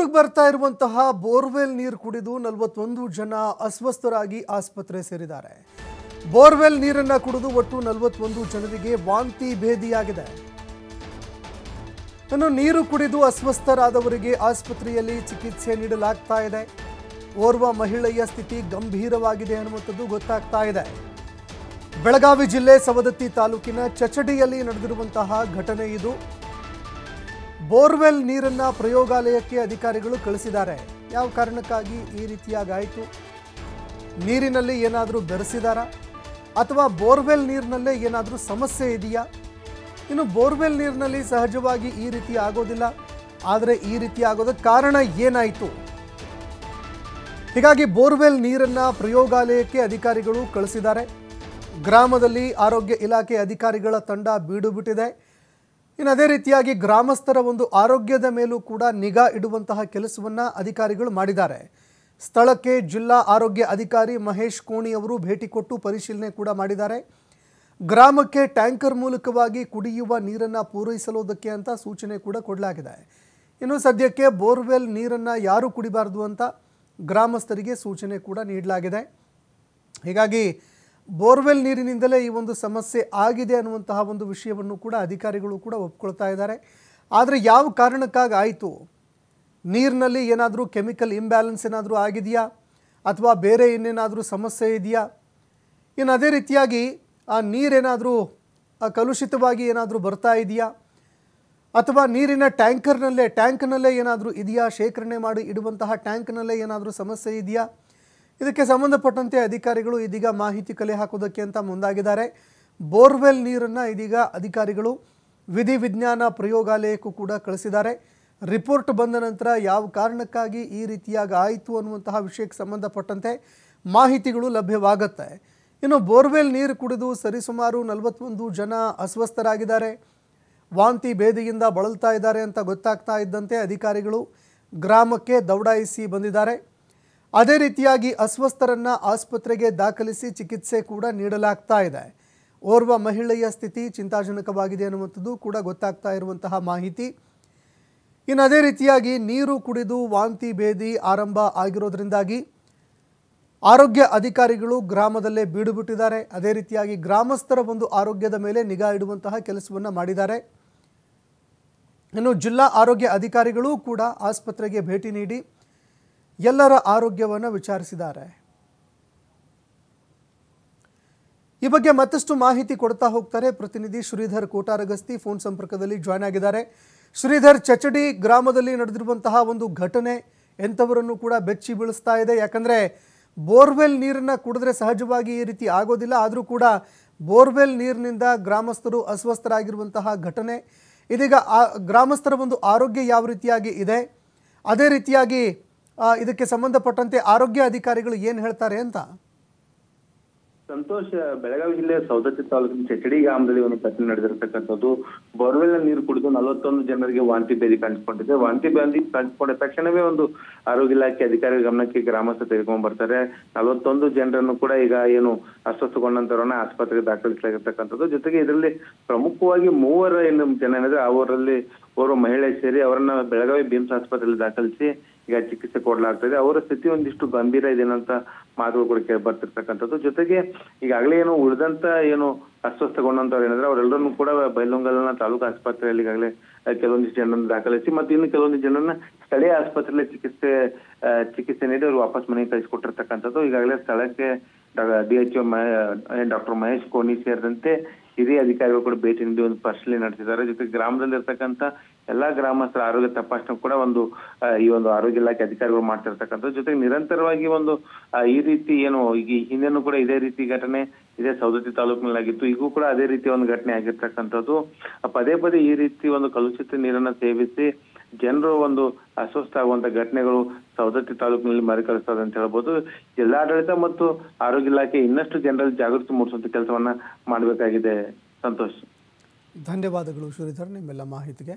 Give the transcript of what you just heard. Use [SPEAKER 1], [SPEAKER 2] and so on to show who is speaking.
[SPEAKER 1] ಊರಿಗೆ ಬರ್ತಾ ಇರುವಂತಹ ಬೋರ್ವೆಲ್ ನೀರು ಕುಡಿದು ನಲವತ್ತೊಂದು ಜನ ಅಸ್ವಸ್ಥರಾಗಿ ಆಸ್ಪತ್ರೆ ಸೇರಿದ್ದಾರೆ ಬೋರ್ವೆಲ್ ನೀರನ್ನು ಕುಡಿದು ಒಟ್ಟು ನಲವತ್ತೊಂದು ಜನರಿಗೆ ವಾಂತಿ ಭೇದಿಯಾಗಿದೆ ಇನ್ನು ನೀರು ಕುಡಿದು ಅಸ್ವಸ್ಥರಾದವರಿಗೆ ಆಸ್ಪತ್ರೆಯಲ್ಲಿ ಚಿಕಿತ್ಸೆ ನೀಡಲಾಗ್ತಾ ಇದೆ ಓರ್ವ ಮಹಿಳೆಯ ಸ್ಥಿತಿ ಗಂಭೀರವಾಗಿದೆ ಅನ್ನುವಂಥದ್ದು ಗೊತ್ತಾಗ್ತಾ ಇದೆ ಬೆಳಗಾವಿ ಜಿಲ್ಲೆ ಸವದತ್ತಿ ತಾಲೂಕಿನ ಚಚಡಿಯಲ್ಲಿ ನಡೆದಿರುವಂತಹ ಘಟನೆ ಇದು ಬೋರ್ವೆಲ್ ನೀರನ್ನು ಪ್ರಯೋಗಾಲಯಕ್ಕೆ ಅಧಿಕಾರಿಗಳು ಕಳಿಸಿದ್ದಾರೆ ಯಾವ ಕಾರಣಕ್ಕಾಗಿ ಈ ರೀತಿಯಾಗಾಯಿತು ನೀರಿನಲ್ಲಿ ಏನಾದರೂ ಬೆರೆಸಿದಾರಾ ಅಥವಾ ಬೋರ್ವೆಲ್ ನೀರಿನಲ್ಲೇ ಏನಾದರೂ ಸಮಸ್ಯೆ ಇದೆಯಾ ಇನ್ನು ಬೋರ್ವೆಲ್ ನೀರಿನಲ್ಲಿ ಸಹಜವಾಗಿ ಈ ರೀತಿ ಆಗೋದಿಲ್ಲ ಆದರೆ ಈ ರೀತಿ ಆಗೋದಕ್ಕೆ ಕಾರಣ ಏನಾಯಿತು ಹೀಗಾಗಿ ಬೋರ್ವೆಲ್ ನೀರನ್ನು ಪ್ರಯೋಗಾಲಯಕ್ಕೆ ಅಧಿಕಾರಿಗಳು ಕಳಿಸಿದ್ದಾರೆ ಗ್ರಾಮದಲ್ಲಿ ಆರೋಗ್ಯ ಇಲಾಖೆ ಅಧಿಕಾರಿಗಳ ತಂಡ ಬೀಡುಬಿಟ್ಟಿದೆ ಇನ್ನು ಅದೇ ರೀತಿಯಾಗಿ ಗ್ರಾಮಸ್ಥರ ಒಂದು ಆರೋಗ್ಯದ ಮೇಲೂ ಕೂಡ ನಿಗಾ ಇಡುವಂತಹ ಕೆಲಸವನ್ನು ಅಧಿಕಾರಿಗಳು ಮಾಡಿದ್ದಾರೆ ಸ್ಥಳಕ್ಕೆ ಜಿಲ್ಲಾ ಆರೋಗ್ಯ ಅಧಿಕಾರಿ ಮಹೇಶ್ ಕೋಣಿ ಅವರು ಭೇಟಿ ಕೊಟ್ಟು ಪರಿಶೀಲನೆ ಕೂಡ ಮಾಡಿದ್ದಾರೆ ಗ್ರಾಮಕ್ಕೆ ಟ್ಯಾಂಕರ್ ಮೂಲಕವಾಗಿ ಕುಡಿಯುವ ನೀರನ್ನು ಪೂರೈಸಲೋದಕ್ಕೆ ಅಂತ ಸೂಚನೆ ಕೂಡ ಕೊಡಲಾಗಿದೆ ಇನ್ನು ಸದ್ಯಕ್ಕೆ ಬೋರ್ವೆಲ್ ನೀರನ್ನು ಯಾರು ಕುಡಿಬಾರ್ದು ಅಂತ ಗ್ರಾಮಸ್ಥರಿಗೆ ಸೂಚನೆ ಕೂಡ ನೀಡಲಾಗಿದೆ ಹೀಗಾಗಿ ಬೋರ್ವೆಲ್ ನೀರಿನಿಂದಲೇ ಈ ಒಂದು ಸಮಸ್ಯೆ ಆಗಿದೆ ಅನ್ನುವಂತಹ ಒಂದು ವಿಷಯವನ್ನು ಕೂಡ ಅಧಿಕಾರಿಗಳು ಕೂಡ ಒಪ್ಕೊಳ್ತಾ ಇದ್ದಾರೆ ಆದರೆ ಯಾವ ಕಾರಣಕ್ಕಾಗಿ ಆಯಿತು ನೀರಿನಲ್ಲಿ ಏನಾದರೂ ಕೆಮಿಕಲ್ ಇಂಬ್ಯಾಲೆನ್ಸ್ ಏನಾದರೂ ಆಗಿದೆಯಾ ಅಥವಾ ಬೇರೆ ಇನ್ನೇನಾದರೂ ಸಮಸ್ಯೆ ಇದೆಯಾ ಇನ್ನು ಅದೇ ರೀತಿಯಾಗಿ ಆ ನೀರೇನಾದರೂ ಕಲುಷಿತವಾಗಿ ಏನಾದರೂ ಬರ್ತಾ ಇದೆಯಾ ಅಥವಾ ನೀರಿನ ಟ್ಯಾಂಕರ್ನಲ್ಲೇ ಟ್ಯಾಂಕ್ನಲ್ಲೇ ಏನಾದರೂ ಇದೆಯಾ ಶೇಖರಣೆ ಮಾಡಿ ಇಡುವಂತಹ ಟ್ಯಾಂಕ್ನಲ್ಲೇ ಏನಾದರೂ ಸಮಸ್ಯೆ ಇದೆಯಾ ಇದಕ್ಕೆ ಸಂಬಂಧಪಟ್ಟಂತೆ ಅಧಿಕಾರಿಗಳು ಇದೀಗ ಮಾಹಿತಿ ಕಲೆ ಹಾಕೋದಕ್ಕೆ ಅಂತ ಮುಂದಾಗಿದ್ದಾರೆ ಬೋರ್ವೆಲ್ ನೀರನ್ನು ಇದೀಗ ಅಧಿಕಾರಿಗಳು ವಿಧಿ ವಿಜ್ಞಾನ ಪ್ರಯೋಗಾಲಯಕ್ಕೂ ಕೂಡ ಕಳಿಸಿದ್ದಾರೆ ರಿಪೋರ್ಟ್ ಬಂದ ನಂತರ ಯಾವ ಕಾರಣಕ್ಕಾಗಿ ಈ ರೀತಿಯಾಗಿ ಆಯಿತು ಅನ್ನುವಂತಹ ವಿಷಯಕ್ಕೆ ಸಂಬಂಧಪಟ್ಟಂತೆ ಮಾಹಿತಿಗಳು ಲಭ್ಯವಾಗುತ್ತೆ ಇನ್ನು ಬೋರ್ವೆಲ್ ನೀರು ಕುಡಿದು ಸರಿಸುಮಾರು ನಲವತ್ತೊಂದು ಜನ ಅಸ್ವಸ್ಥರಾಗಿದ್ದಾರೆ ವಾಂತಿ ಭೇದಿಯಿಂದ ಬಳಲ್ತಾ ಇದ್ದಾರೆ ಅಂತ ಗೊತ್ತಾಗ್ತಾ ಇದ್ದಂತೆ ಅಧಿಕಾರಿಗಳು ಗ್ರಾಮಕ್ಕೆ ದೌಡಾಯಿಸಿ ಬಂದಿದ್ದಾರೆ ಅದೇ ರೀತಿಯಾಗಿ ಅಸ್ವಸ್ಥರನ್ನು ಆಸ್ಪತ್ರೆಗೆ ದಾಖಲಿಸಿ ಚಿಕಿತ್ಸೆ ಕೂಡ ನೀಡಲಾಗ್ತಾ ಇದೆ ಓರ್ವ ಮಹಿಳೆಯ ಸ್ಥಿತಿ ಚಿಂತಾಜನಕವಾಗಿದೆ ಅನ್ನುವಂಥದ್ದು ಕೂಡ ಗೊತ್ತಾಗ್ತಾ ಇರುವಂತಹ ಮಾಹಿತಿ ಇನ್ನು ಅದೇ ರೀತಿಯಾಗಿ ನೀರು ಕುಡಿದು ವಾಂತಿ ಭೇದಿ ಆರಂಭ ಆಗಿರೋದ್ರಿಂದಾಗಿ ಆರೋಗ್ಯ ಅಧಿಕಾರಿಗಳು ಗ್ರಾಮದಲ್ಲೇ ಬೀಡುಬಿಟ್ಟಿದ್ದಾರೆ ಅದೇ ರೀತಿಯಾಗಿ ಗ್ರಾಮಸ್ಥರ ಒಂದು ಆರೋಗ್ಯದ ಮೇಲೆ ನಿಗಾ ಇಡುವಂತಹ ಕೆಲಸವನ್ನು ಮಾಡಿದ್ದಾರೆ ಇನ್ನು ಜಿಲ್ಲಾ ಆರೋಗ್ಯ ಅಧಿಕಾರಿಗಳೂ ಕೂಡ ಆಸ್ಪತ್ರೆಗೆ ಭೇಟಿ ನೀಡಿ ಎಲ್ಲರ ಆರೋಗ್ಯವನ್ನು ವಿಚಾರಿಸಿದ್ದಾರೆ ಈ ಬಗ್ಗೆ ಮತ್ತಷ್ಟು ಮಾಹಿತಿ ಕೊಡ್ತಾ ಹೋಗ್ತಾರೆ ಪ್ರತಿನಿಧಿ ಶ್ರೀಧರ್ ಕೋಟಾರಗಸ್ತಿ ಫೋನ್ ಸಂಪರ್ಕದಲ್ಲಿ ಜಾಯ್ನ್ ಆಗಿದ್ದಾರೆ ಶ್ರೀಧರ್ ಚಚಡಿ ಗ್ರಾಮದಲ್ಲಿ ನಡೆದಿರುವಂತಹ ಒಂದು ಘಟನೆ ಎಂಥವರನ್ನು ಕೂಡ ಬೆಚ್ಚಿ ಬೀಳಿಸ್ತಾ ಇದೆ ಯಾಕಂದರೆ ಬೋರ್ವೆಲ್ ನೀರನ್ನು ಕುಡಿದ್ರೆ ಸಹಜವಾಗಿ ಈ ರೀತಿ ಆಗೋದಿಲ್ಲ ಆದರೂ ಕೂಡ ಬೋರ್ವೆಲ್ ನೀರಿನಿಂದ ಗ್ರಾಮಸ್ಥರು ಅಸ್ವಸ್ಥರಾಗಿರುವಂತಹ ಘಟನೆ ಇದೀಗ ಆ ಗ್ರಾಮಸ್ಥರ ಒಂದು ಆರೋಗ್ಯ ಯಾವ ರೀತಿಯಾಗಿ ಇದೆ ಅದೇ ರೀತಿಯಾಗಿ ಇದಕ್ಕೆ ಸಂಬಂಧಪಟ್ಟಂತೆ ಆರೋಗ್ಯ ಅಧಿಕಾರಿಗಳು ಏನ್ ಹೇಳ್ತಾರೆ ಅಂತ
[SPEAKER 2] ಸಂತೋಷ್ ಬೆಳಗಾವಿ ಜಿಲ್ಲೆ ಸೌದತ್ತಿ ತಾಲೂಕಿನ ಚಚಡಿ ಗ್ರಾಮದಲ್ಲಿ ಒಂದು ಘಟನೆ ನಡೆದಿರತಕ್ಕಂಥದ್ದು ಬೋರ್ವೆಲ್ ನೀರು ಕುಡಿದು ನಲವತ್ತೊಂದು ಜನರಿಗೆ ವಾಂತಿ ಬೇದಿ ಕಾಣಿಸಿಕೊಂಡಿದೆ ವಾಂತಿ ಬೇದಿ ಕಾಣಿಸಿಕೊಂಡ ತಕ್ಷಣವೇ ಒಂದು ಆರೋಗ್ಯ ಇಲಾಖೆ ಅಧಿಕಾರಿಗಳ ಗಮನಕ್ಕೆ ಗ್ರಾಮಸ್ಥರು ತೆಗೆದುಕೊಂಡು ಬರ್ತಾರೆ ನಲವತ್ತೊಂದು ಜನರನ್ನು ಕೂಡ ಈಗ ಏನು ಅಸ್ವಸ್ಥಗೊಂಡಂತವರನ್ನ ಆಸ್ಪತ್ರೆಗೆ ದಾಖಲಿಸಲಾಗಿರ್ತಕ್ಕಂಥದ್ದು ಜೊತೆಗೆ ಇದರಲ್ಲಿ ಪ್ರಮುಖವಾಗಿ ಮೂವರ ಏನು ಜನ ಏನಿದ್ರೆ ಅವರಲ್ಲಿ ಓರ್ವ ಮಹಿಳೆ ಸೇರಿ ಅವರನ್ನ ಬೆಳಗಾವಿ ಬಿಮ್ಸ್ ಆಸ್ಪತ್ರೆಯಲ್ಲಿ ದಾಖಲಿಸಿ ಈಗ ಚಿಕಿತ್ಸೆ ಕೊಡಲಾಗ್ತದೆ ಅವರ ಸ್ಥಿತಿ ಒಂದಿಷ್ಟು ಗಂಭೀರ ಅಂತ ಮಾತುಗಳು ಕೂಡ ಬರ್ತಿರ್ತಕ್ಕಂಥದ್ದು ಜೊತೆಗೆ ಈಗಾಗಲೇ ಏನು ಉಳಿದಂತ ಏನು ಅಸ್ವಸ್ಥಗೊಂಡಂತವ್ರು ಏನಂದ್ರೆ ಅವರೆಲ್ಲರನ್ನು ಕೂಡ ಬೈಲೊಂಗಲನ ತಾಲೂಕು ಆಸ್ಪತ್ರೆಯಲ್ಲಿ ಈಗಾಗಲೇ ಕೆಲವೊಂದಿಷ್ಟು ಜನರನ್ನು ದಾಖಲಿಸಿ ಮತ್ತೆ ಇನ್ನು ಕೆಲವೊಂದು ಜನರನ್ನ ಸ್ಥಳೀಯ ಆಸ್ಪತ್ರೆಯಲ್ಲಿ ಚಿಕಿತ್ಸೆ ಚಿಕಿತ್ಸೆ ನೀಡಿ ಅವ್ರು ವಾಪಸ್ ಮನೆಗೆ ಕಳಿಸಿಕೊಟ್ಟಿರ್ತಕ್ಕಂಥದ್ದು ಈಗಾಗಲೇ ಸ್ಥಳಕ್ಕೆ ಡಿಎಚ್ಒ ಡಾಕ್ಟರ್ ಮಹೇಶ್ ಕೋನಿ ಸೇರಿದಂತೆ ಹಿರಿಯ ಅಧಿಕಾರಿಗಳು ಕೂಡ ಭೇಟಿ ನೀಡಿ ಒಂದು ಪರಿಶೀಲನೆ ನಡೆಸಿದ್ದಾರೆ ಜೊತೆಗೆ ಗ್ರಾಮದಲ್ಲಿ ಇರ್ತಕ್ಕಂಥ ಎಲ್ಲಾ ಗ್ರಾಮಸ್ಥರ ಆರೋಗ್ಯ ತಪಾಸಣೆ ಕೂಡ ಒಂದು ಈ ಒಂದು ಆರೋಗ್ಯ ಇಲಾಖೆ ಅಧಿಕಾರಿಗಳು ಮಾಡ್ತಿರ್ತಕ್ಕಂಥದ್ದು ಜೊತೆಗೆ ನಿರಂತರವಾಗಿ ಒಂದು ಈ ರೀತಿ ಏನು ಈ ಹಿಂದೆನೂ ಕೂಡ ಇದೇ ರೀತಿ ಘಟನೆ ಇದೇ ಸೌದತ್ತಿ ತಾಲೂಕಿನಲ್ಲಾಗಿತ್ತು ಈಗೂ ಕೂಡ ಅದೇ ರೀತಿ ಒಂದು ಘಟನೆ ಆಗಿರ್ತಕ್ಕಂಥದ್ದು ಪದೇ ಪದೇ ಈ ರೀತಿ ಒಂದು ಕಲುಷಿತ ನೀರನ್ನ ಸೇವಿಸಿ ಜನರು ಒಂದು ಅಸ್ವಸ್ಥ ಆಗುವಂತ ಘಟನೆಗಳು ಸವದತ್ತಿ ತಾಲೂಕಿನಲ್ಲಿ ಮರುಕಳಿಸ್ತದೆ ಅಂತ ಹೇಳ್ಬೋದು ಜಿಲ್ಲಾಡಳಿತ ಮತ್ತು ಆರೋಗ್ಯ ಇಲಾಖೆ ಇನ್ನಷ್ಟು ಜನರಲ್ಲಿ ಜಾಗೃತಿ ಮೂಡಿಸುವಂತ ಕೆಲಸವನ್ನ ಮಾಡಬೇಕಾಗಿದೆ ಸಂತೋಷ್
[SPEAKER 1] ಧನ್ಯವಾದಗಳು ಶ್ರೀಧರ್ ನಿಮ್ಮೆಲ್ಲ ಮಾಹಿತಿಗೆ